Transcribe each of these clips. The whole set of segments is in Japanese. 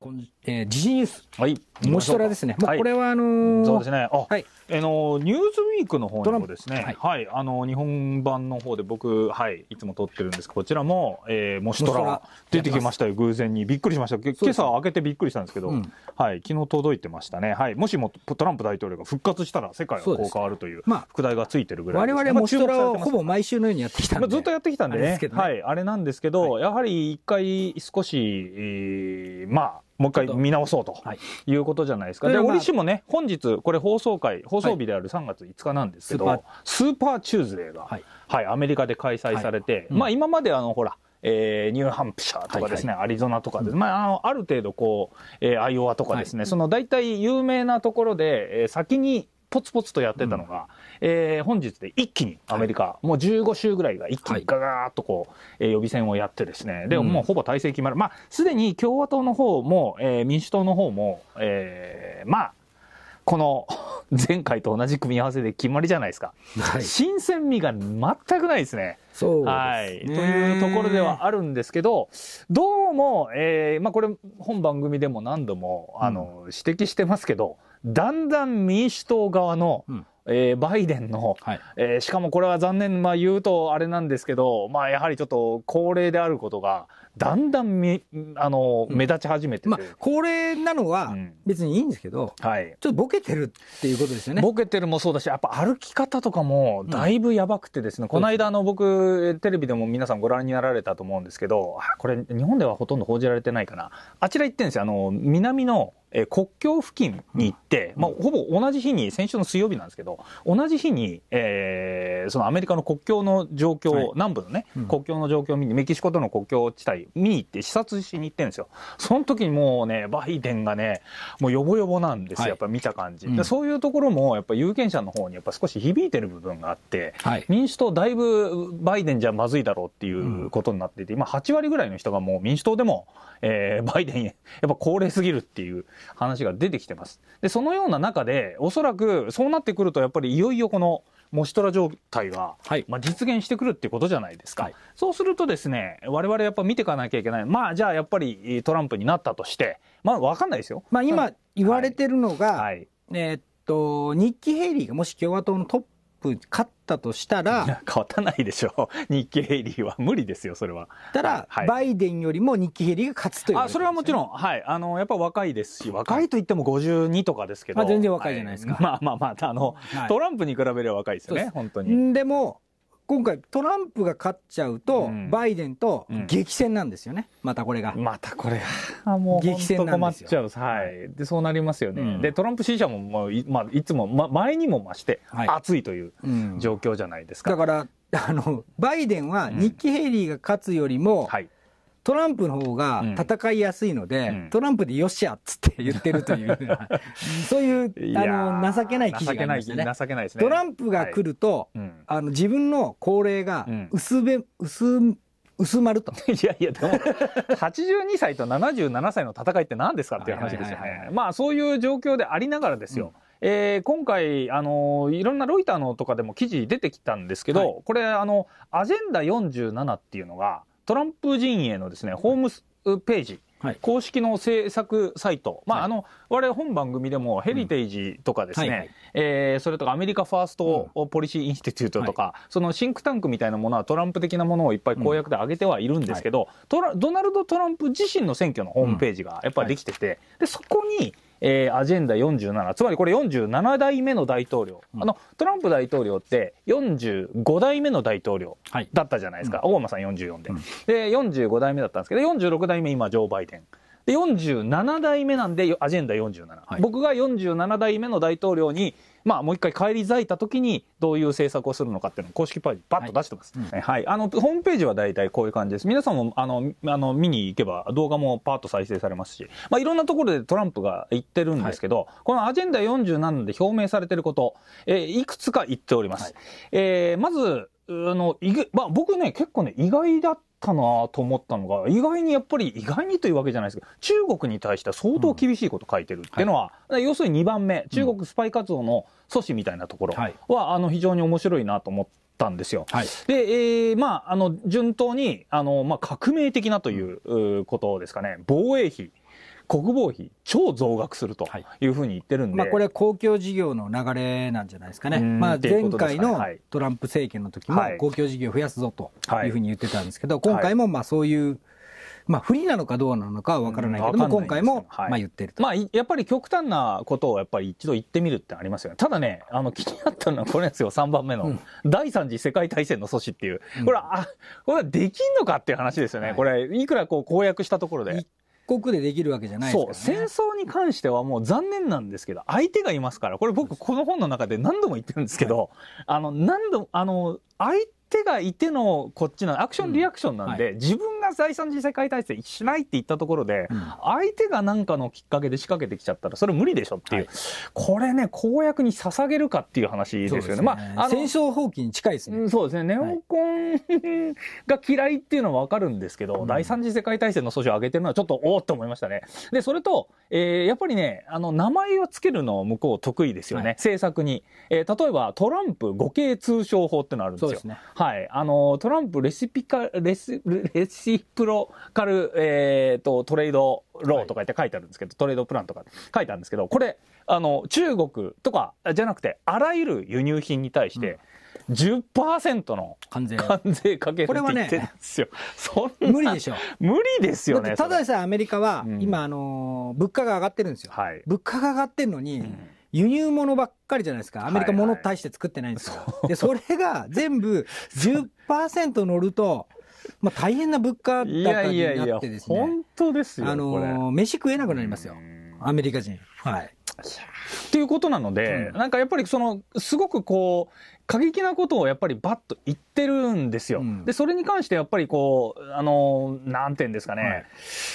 この、えー、時事ニュース。はい。もしとらですね。もうこれはあのー、そうですね。はい。あのニューズウィークの方にもですね、はい、はい、あの日本版の方で僕はいいつも撮ってるんですこちらも、えー、もしとら出てきましたよ偶然にびっくりしました。け今朝開けてびっくりしたんですけど、うん、はい、昨日届いてましたね。はい、もしもトランプ大統領が復活したら世界はこう変わるというまあ、副題がついてるぐらいです、ね。我々もしとらをほぼ毎週のようにやってきたんで、ずっとやってきたんで、ねでね、はい、あれなんですけど、はい、やはり一回少し、えー、まあもう一回見直そうということじゃないですか。で、折しもね、本日これ放送回放送日である3月5日なんですけど、はい、スーパーチューズデーが、はい、はい、アメリカで開催されて、はいまあ今まであの、ほら、えー、ニューハンプシャーとかですね、はいはい、アリゾナとかです、まあ、あの、ある程度こう、えー、アイオワとかですね、はい、その大体有名なところで、えー、先にポツポツとやってたのが、うん、えー、本日で一気にアメリカ、はい、もう15週ぐらいが一気にガガーッとこう、はい、えー、予備選をやってですね、でももうほぼ体制決まる。うん、まあ、すでに共和党の方も、えー、民主党の方も、えー、まあ、この 前回と同じ組み合わせで決まりじゃないですか、はい、新鮮味が全くないですね。そう、ね、はい、というところではあるんですけどどうも、えーまあ、これ本番組でも何度もあの、うん、指摘してますけどだんだん民主党側の、うん、えー、バイデンの、はい、えー、しかもこれは残念、まあ、言うとあれなんですけど、まあ、やはりちょっと高齢であることが、だんだんみあの、うん、目立ち始めてまあ、高齢なのは別にいいんですけど、うん、はい、ちょっとボケてるっていうことですよねボケてるもそうだし、やっぱ歩き方とかもだいぶやばくてですね、うん、この間の僕、テレビでも皆さんご覧になられたと思うんですけど、これ、日本ではほとんど報じられてないかな、あちら行ってるんですよ、あの南のえ国境付近に行って、まあ、ほぼ同じ日に、先週の水曜日なんですけど、同じ日に、えー、そのアメリカの国境の状況はい、南部のね、うん、国境の状況を見に、メキシコとの国境地帯見に行って、視察しに行ってるんですよ。その時にもうね、バイデンがね、もうよぼよぼなんですよ、はい、やっぱ見た感じ。うん、そういうところも、やっぱ有権者の方にやっぱ少し響いてる部分があって、はい、民主党だいぶバイデンじゃまずいだろうっていうことになっていて、今8割ぐらいの人がもう民主党でも、えー、バイデン、やっぱ高齢すぎるっていう、話が出てきてます。で、そのような中で、おそらくそうなってくると、やっぱりいよいよこの、モシトラ状態が、はい、まあ、実現してくるってことじゃないですか、はい、そうするとですね我々やっぱ見ていかなきゃいけないまあじゃあやっぱりトランプになったとしてまあ分かんないですよ、まあ、今言われてるのが、はい、えっとニッキ・ヘイリーがもし共和党のトッププ勝ったとしたら勝たないでしょうニッキヘイリーは無理ですよそれはたら、はい、バイデンよりもニッキヘイリーが勝つという、ね、あそれはもちろんはいあのやっぱ若いですし若いといっても52とかですけど、まあ、全然若いじゃないですか、はい、まあまあまああの、はい、トランプに比べれば若いですよね本当にでも今回トランプが勝っちゃうと、うん、バイデンと激戦なんですよね、うん、またこれがまたこれがもう激戦なんですよ困っちゃうはいでそうなりますよね、うん、でトランプ支持者ももうい,、まあ、いつも、ま、前にも増して熱いという状況じゃないですか、だからあのバイデンはニッキ・ヘイリーが勝つよりも、はいトランプの方が戦いやすいので、うん、トランプでよっしゃっつって言ってるという、そういうあの情けない記事がありましたね。情けないですね。トランプが来ると、はい、あの自分の高齢が薄べ、薄薄まると。いやいや、でも、82歳と77歳の戦いって何ですかっていう話ですよまあ、そういう状況でありながらですよ。うんえー、今回、あのいろんなロイターのとかでも記事出てきたんですけど、はい、これあのアジェンダ47っていうのがトランプ陣営のですね、ホームページ、はい、公式の制作サイト、まあ、はい、あの、我々本番組でもヘリテージとかですね、うんはい、えー、それとかアメリカファーストポリシーインスティテュートとか、うん、そのシンクタンクみたいなものはトランプ的なものをいっぱい公約で挙げてはいるんですけど、うん、ドナルド・トランプ自身の選挙のホームページがやっぱりできてて、で、そこに、えー、アジェンダ47、つまりこれ47代目の大統領、うん、あのトランプ大統領って45代目の大統領だったじゃないですか、大間オバマさん44で,、うん、で、45代目だったんですけど、46代目、今、ジョー・バイデン。で47代目なんで、アジェンダ47、はい、僕が47代目の大統領にまあ、もう一回返り咲いた時にどういう政策をするのかっていうのを公式ページパッと出してます。はい。はい、あの、ホームページは大体こういう感じです。皆さんも、あの、あの見に行けば動画もパッと再生されますし、まあ、いろんなところでトランプが言ってるんですけど、はい、このアジェンダ47で表明されてること、えー、いくつか言っております。はい、えー、まず、あの、いぐ、まあ僕ね、結構ね、意外だったなと思ったのが、意外にやっぱり、意外にというわけじゃないですけど、中国に対しては相当厳しいこと書いてるっていうのは、うんはい、要するに2番目、中国スパイ活動の阻止みたいなところは、うんはい、あの、非常に面白いなと思って、たんですよ。はい、で、えー、まあ、あの、順当に、あの、まあ、革命的なということですかね、防衛費。国防費超増額するというふうに言ってるんで、まあ、これは公共事業の流れなんじゃないですかね、まあ、前回のトランプ政権の時も公共事業増やすぞというふうに言ってたんですけど、今回もまあそういう。まあ、不利なのかどうなのかは分からないけども、今回も、まあ、言ってると、まあ、やっぱり極端なことをやっぱり一度言ってみるってありますよね、ただね、あの気になったのはこれですよ、3番目の、うん、第3次世界大戦の阻止っていう、これは、うん、あこれはできんのかっていう話ですよね、はい、これ、いくらこう公約したところで。一国でできるわけじゃないですから、ね、そう戦争に関してはもう残念なんですけど相手がいますからこれ僕この本の中で何度も言ってるんですけど、はい、あの何度あの相手がいてのこっちのアクションリアクションなんで、うんはい、自分が財産次世界体制しないって言ったところで、うん、相手が何かのきっかけで仕掛けてきちゃったらそれ無理でしょっていう、はい、これね公約に捧げるかっていう話ですよね。ねまあ、あ戦争放棄に近いですね。そうですねネオコン、が嫌いっていうのはわかるんですけど、うん、第三次世界大戦の訴訟を上げてるのはちょっとおおっと思いましたね。で、それと、えー、やっぱりね、あの、名前を付けるの向こう得意ですよね、はい、政策に。えー、例えば、トランプ語系通商法ってのあるんですよ。すね、はい。あの、トランプレシピカ、レシ、レシプロカル、えー、と、トレードローとか言って書いてあるんですけど、はい、トレードプランとか書いてあるんですけど、これ、あの、中国とかじゃなくて、あらゆる輸入品に対して、うん10%の関税関税かけって言ってるんですよ。これはね、無理でしょ。無理ですよね。ただでさえアメリカは、今、あの物価が上がってるんですよ。はい、物価が上がってるのに、輸入物ばっかりじゃないですか。アメリカ物大して作ってないんですよ。はいはい、で、それが全部10% 乗ると、まあ大変な物価高になってですね。いや本当ですよ。あの、飯食えなくなりますよ。アメリカ人。はい。っていうことなので、うん、なんかやっぱりその、すごくこう、過激なことをやっぱりバッと言ってるんですよ。うん、で、それに関してやっぱりこう、あの、なんていうんですかね、はい、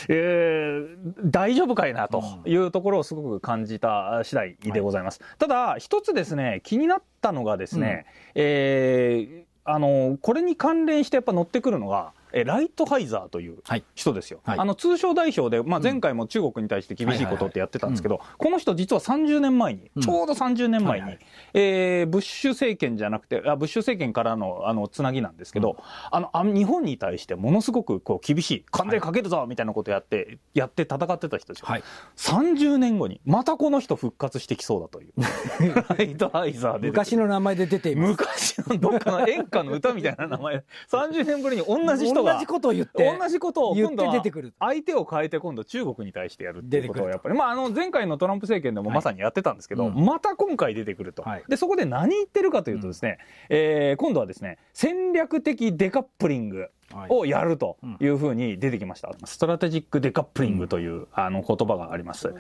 えー、大丈夫かいなというところをすごく感じた次第でございます。はい、ただ、一つですね、気になったのがですね、うん、えー、あの、これに関連してやっぱ乗ってくるのが、ライトハイザーという人ですよ。はい、あの通商代表で、まあ、前回も中国に対して厳しいことってやってたんですけど、この人実は30年前に、ちょうど30年前に、えブッシュ政権じゃなくて、あブッシュ政権からのあのつなぎなんですけど、あのあ日本に対してものすごくこう厳しい、関税かけるぞみたいなことやって、やって戦ってた人ですよ。はい、30年後に、またこの人復活してきそうだという。ライトハイザーで。昔の名前で出ています。昔のどっかの演歌の歌みたいな名前、30年ぶりに同じ人同じことを言って同じことを今度はて相手を変えて今度中国に対してやるっていうことをやっぱりまああの前回のトランプ政権でもまさにやってたんですけど、はいうん、また今回出てくると、はい、でそこで何言ってるかというとですね、うん、えー、今度はですね戦略的デカップリングをやるというふうに出てきました、はいうん、ストラテジックデカップリングという、あの言葉があります、はい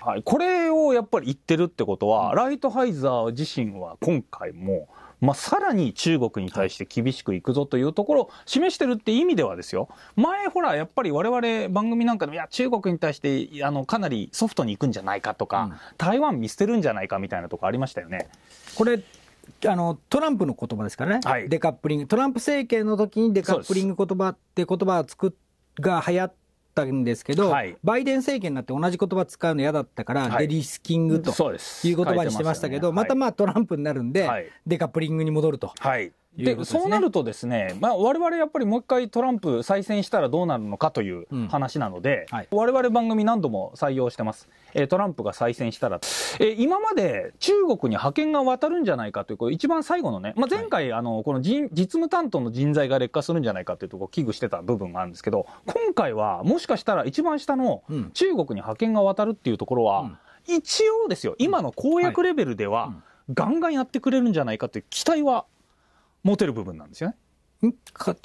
はい、これをやっぱり言ってるってことは、ライトハイザー自身は今回も、まあ、さらに中国に対して厳しくいくぞというところを示してるって意味ではですよ。前ほら、やっぱり我々番組なんかでも、いや、中国に対して、あの、かなりソフトに行くんじゃないかとか、うん、台湾見捨てるんじゃないかみたいなとこありましたよね。これ、あのトランプの言葉ですからね、はい、デカップリング、トランプ政権の時にデカップリング言葉って言葉作っが流行ったんですけど、はい、バイデン政権になって同じ言葉使うの嫌だったから、はい、デリスキングという言葉にしてましたけど、まね、またまあトランプになるんで、デカップリングに戻ると。で、そうなるとですね、まあ、我々やっぱりもう一回トランプ再選したらどうなるのかという話なので、うんはい、我々番組何度も採用してます。えトランプが再選したら、え今まで中国に派遣が渡るんじゃないかという、これ一番最後のね、まあ、前回、あの、この実務担当の人材が劣化するんじゃないかというとこ危惧してた部分があるんですけど、今回はもしかしたら一番下の中国に派遣が渡るっていうところは、うん、一応ですよ、今の公約レベルでは、ガンガンやってくれるんじゃないかという期待は持てる部分なんですよね。家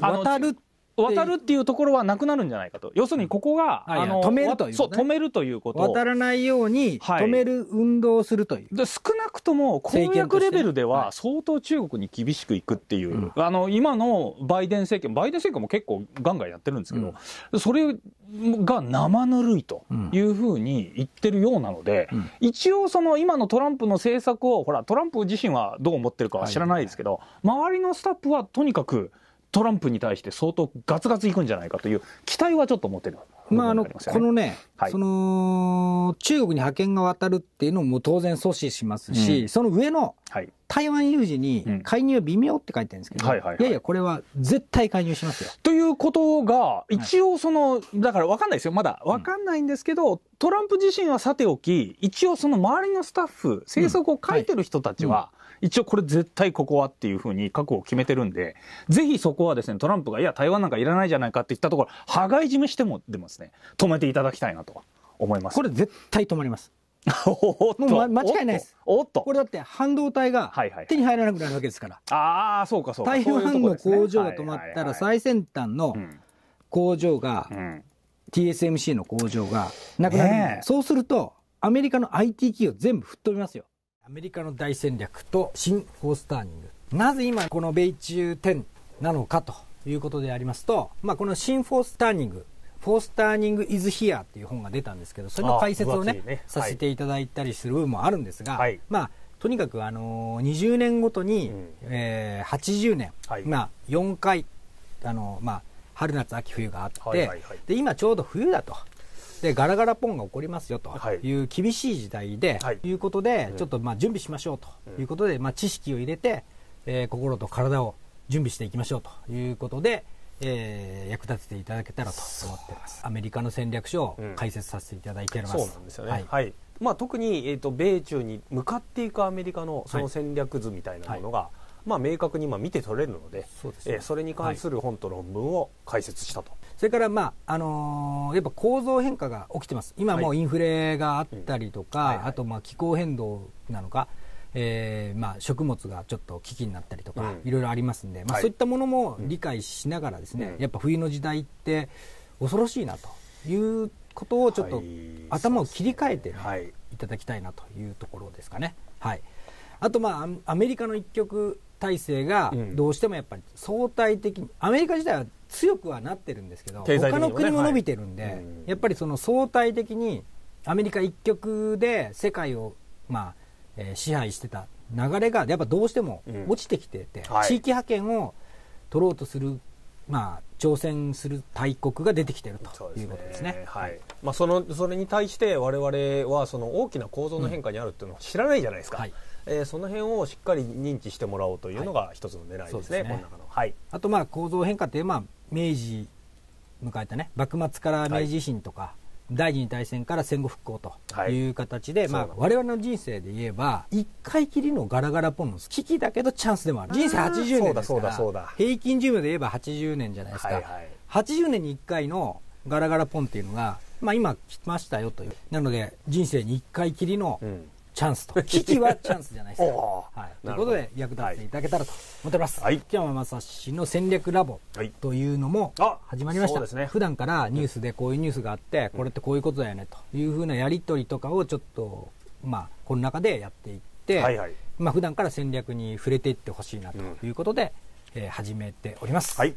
庭渡る渡るっていうところはなくなるんじゃないかと要するにここが、あの止めるという、ね、そう止めるということ渡らないように止める運動をするという、はい、少なくとも公約レベルでは相当中国に厳しくいくっていう、あの今のバイデン政権バイデン政権も結構ガンガンやってるんですけど、うん、それが生ぬるいというふうに言ってるようなので、うん、一応その今のトランプの政策をほらトランプ自身はどう思ってるかは知らないですけど、はい、周りのスタッフはとにかくトランプに対して相当ガツガツいくんじゃないかという期待はちょっと持てるま、あ、あの、このね、はい、その、中国に覇権が渡るっていうのも当然阻止しますし、うん、その上の、台湾有事に介入は微妙って書いてるんですけど、いやいや、これは絶対介入しますよ。ということが、一応その、はい、だから分かんないですよ、まだ分かんないんですけど、うん、トランプ自身はさておき、一応その周りのスタッフ、政策を書いてる人たちは、はい一応これ絶対ここはっていうふうに覚悟を決めてるんで、ぜひそこはですね、トランプが、いや、台湾なんかいらないじゃないかって言ったところ、羽交い締めしてもでもですね、止めていただきたいなと思います。これ絶対止まります。おっともう、ま、間違いないです。おっとこれだって半導体が手に入らなくなるわけですから。ああ、そうかそうか。台湾の工場が止まったら最先端の工場が、TSMC の工場がなくなる、ね、そうするとアメリカの IT 企業全部吹っ飛びますよ。アメリカの大戦略と新フォースターニング。なぜ今この米中10なのかということでありますと、まあ、この新フォースターニング、フォースターニング・イズ・ヒアっていう本が出たんですけど、それの解説をね、ねさせていただいたりする部分もあるんですが、はい、まあ、とにかく、あの20年ごとに、うん、えー、80年、はい、まあ、4回、あのまあ、春夏秋冬があって、はいはいはい、で今ちょうど冬だとでガラガラポンが起こりますよという厳しい時代で、はい、いうことで、ちょっとまあ準備しましょうということで、まあ、知識を入れて、えー、心と体を準備していきましょうということで、えー、役立てていただけたらと思ってますアメリカの戦略書を解説させていただいてます、うん、そうなんですよね、はい、はい、まあ、特に、えーと、米中に向かっていくアメリカのその戦略図みたいなものが、はいまあ、明確にあ見て取れるのでそ、ね、えー、それに関する本と論文を解説したと、はい、それから、まああのー、やっぱ構造変化が起きてます今もインフレがあったりとか、はいうんはいはい、あとまあ気候変動なのか、えーまあ、食物がちょっと危機になったりとか、いろいろありますんで、まあ、そういったものも理解しながらですね、はいうん、やっぱ冬の時代って恐ろしいなということをちょっと頭を切り替えてね、はい、いただきたいなというところですかね。はい、あと、まあ、アメリカの一極体制がどうしてもやっぱり相対的に、アメリカ自体は強くはなってるんですけど、ね、他の国も伸びてるんで、はい、やっぱりその相対的にアメリカ一極で世界を、まあえー、支配してた流れがやっぱどうしても落ちてきてて、うんはい、地域覇権を取ろうとするまあ、挑戦する大国が出てきてるということですね。はい。まあ、その、それに対して、我々は、その大きな構造の変化にあるっていうのを知らないじゃないですか。うんはい、えー、その辺をしっかり認知してもらおうというのが一つの狙いですね。はい、すねこの中の。はい。あと、まあ、構造変化って、まあ、明治。迎えたね、幕末から明治維新とか、第二次大戦から戦後復興という形で、はい、まあ、我々の人生で言えば1回きりのガラガラポンの危機だけどチャンスでもある人生80年ですから平均寿命で言えば80年じゃないですか、はいはい、80年に1回のガラガラポンっていうのが、まあ、今来ましたよというなので人生に一回きりの、チャンスと。危機はチャンスじゃないですか。はい、ということで、役立っていただけたらと思っております。はい、木山さ史の戦略ラボというのも始まりました。はい、そうですね。普段からニュースでこういうニュースがあって、これってこういうことだよねというふうなやりとりとかをちょっと、まあ、この中でやっていって、はいはい、まあ、普段から戦略に触れていってほしいなということで、うん、えー、始めております。はい。